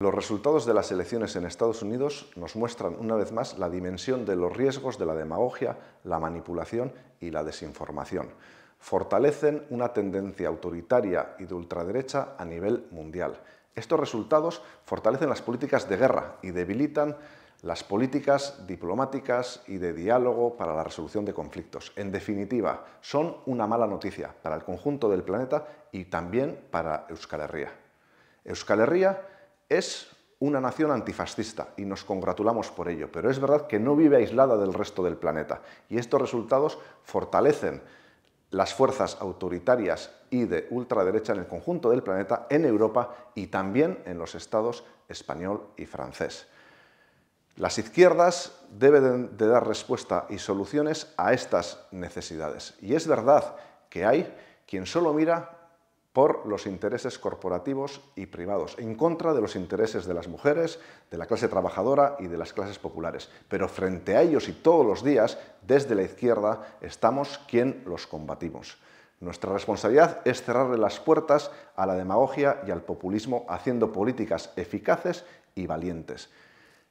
Los resultados de las elecciones en Estados Unidos nos muestran una vez más la dimensión de los riesgos de la demagogia, la manipulación y la desinformación. Fortalecen una tendencia autoritaria y de ultraderecha a nivel mundial. Estos resultados fortalecen las políticas de guerra y debilitan las políticas diplomáticas y de diálogo para la resolución de conflictos. En definitiva, son una mala noticia para el conjunto del planeta y también para Euskal Herria es una nación antifascista y nos congratulamos por ello, pero es verdad que no vive aislada del resto del planeta y estos resultados fortalecen las fuerzas autoritarias y de ultraderecha en el conjunto del planeta, en Europa y también en los estados español y francés. Las izquierdas deben de dar respuesta y soluciones a estas necesidades. Y es verdad que hay quien solo mira por los intereses corporativos y privados, en contra de los intereses de las mujeres, de la clase trabajadora y de las clases populares. Pero frente a ellos y todos los días, desde la izquierda, estamos quien los combatimos. Nuestra responsabilidad es cerrarle las puertas a la demagogia y al populismo haciendo políticas eficaces y valientes.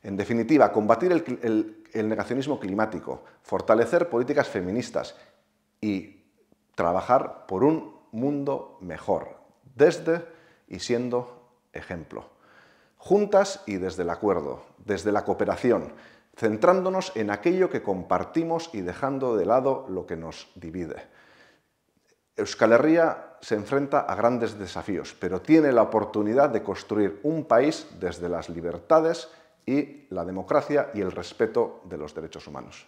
En definitiva, combatir el, negacionismo climático, fortalecer políticas feministas y trabajar por un mundo mejor, desde y siendo ejemplo. Juntas y desde el acuerdo, desde la cooperación, centrándonos en aquello que compartimos y dejando de lado lo que nos divide. Euskal Herria se enfrenta a grandes desafíos, pero tiene la oportunidad de construir un país desde las libertades y la democracia y el respeto de los derechos humanos.